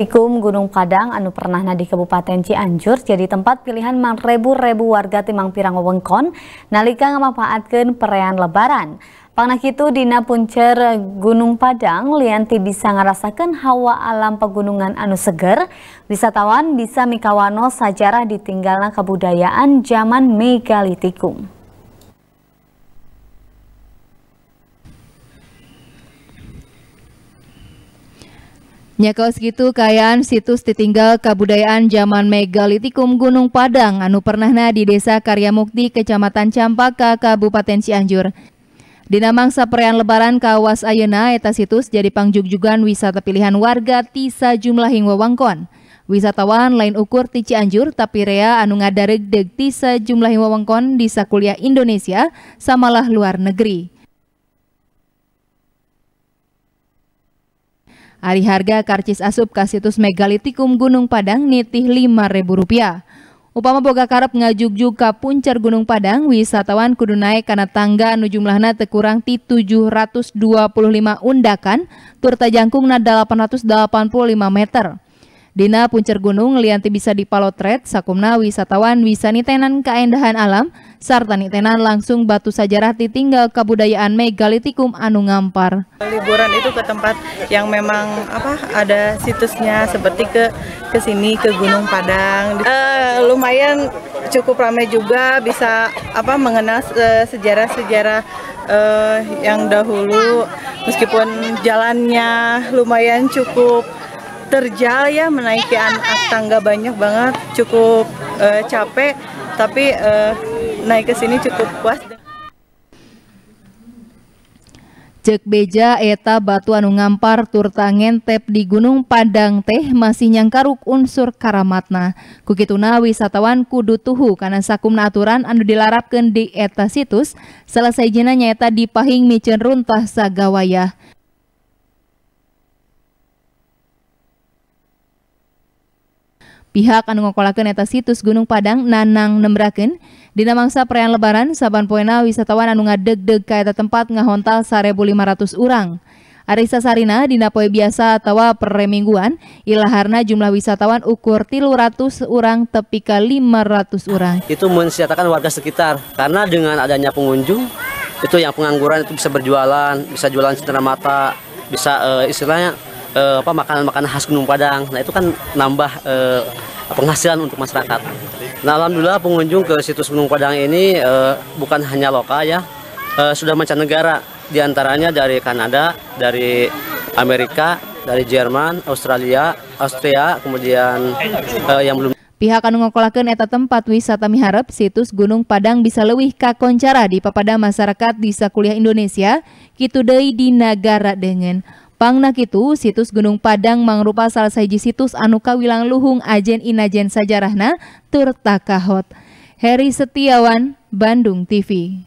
Tikum Gunung Padang anu pernah di Kabupaten Cianjur jadi tempat pilihan mang rebu-rebu warga Timang Pirang Wewengkon nalika ngamapaatkeun perayaan lebaran. Pangna itu dina puncer Gunung Padang lianti bisa ngarasakeun hawa alam pegunungan anu seger, wisatawan bisa mikawano sajarah ditinggalna kebudayaan zaman megalitikum. Nyakaos gitu kayaan situs ditinggal kebudayaan zaman megalitikum Gunung Padang anu pernahna di Desa Karyamukti Kecamatan Campaka Kabupaten Cianjur. mangsa perayaan lebaran kawas Ayena eta situs jadi pangjugjugan wisata pilihan warga tisa jumlah hingga wewengkon. Wisatawan lain ukur ti Cianjur tapi rea anu ngadareg deg tisa jumlah wewengkon di sakuliah Indonesia samalah luar negeri. Ari harga karcis asup ke situs megalitikum Gunung Padang nitih Rp5.000. Upama boga karep ngajuk juga puncer Gunung Padang, wisatawan kudu naik karena tangga nu jumlahna tekurang ti 725 undakan, Turta jangkung puluh 885 meter. Dina puncer gunung lianti bisa dipalotret sakumna wisatawan wisanitenan keendahan alam sarta nitenan langsung batu sajarah ditinggal kebudayaan megalitikum anu ngampar. Liburan itu ke tempat yang memang apa ada situsnya seperti ke ke sini ke Gunung Padang. Uh, lumayan cukup ramai juga bisa apa mengenal eh, sejarah-sejarah uh, yang dahulu meskipun jalannya lumayan cukup terjal ya menaiki anak tangga banyak banget cukup uh, capek tapi uh, naik ke sini cukup puas Cek beja eta batu anu ngampar turtangen tep di Gunung Padang teh masih nyangkaruk unsur karamatna. Kukituna wisatawan kudu tuhu karena sakumna aturan anu dilarapkan di eta situs, selesai jenanya eta dipahing micen runtah sagawayah. Pihak anu ngokolakeun eta situs Gunung Padang nanang nembrakeun dina mangsa perayaan lebaran saban poena wisatawan anu ngadeg-deg ka eta tempat ngahontal 1.500 urang. Arisa Sarina dina poe biasa atawa per mingguan ilaharna jumlah wisatawan ukur 300 urang tepi ka 500 urang. Itu mensiatakan warga sekitar karena dengan adanya pengunjung itu yang pengangguran itu bisa berjualan, bisa jualan cendera mata, bisa uh, istilahnya uh, apa makanan-makanan khas Gunung Padang. Nah, itu kan nambah uh, penghasilan untuk masyarakat. Nah, alhamdulillah pengunjung ke situs Gunung Padang ini uh, bukan hanya lokal ya, Uh, sudah mancanegara. Di antaranya dari Kanada, dari Amerika, dari Jerman, Australia, Austria, kemudian uh, yang belum Pihak anu ngokolakeun eta tempat wisata Miharap situs Gunung Padang bisa leuwih kakoncara di papada masyarakat di sakuliah Indonesia kitu deui di negara dengan Pangna kitu, situs Gunung Padang mangrupa salah saji situs anu kawilang luhung ajen inajen sajarahna tur takahot. Heri Setiawan, Bandung TV.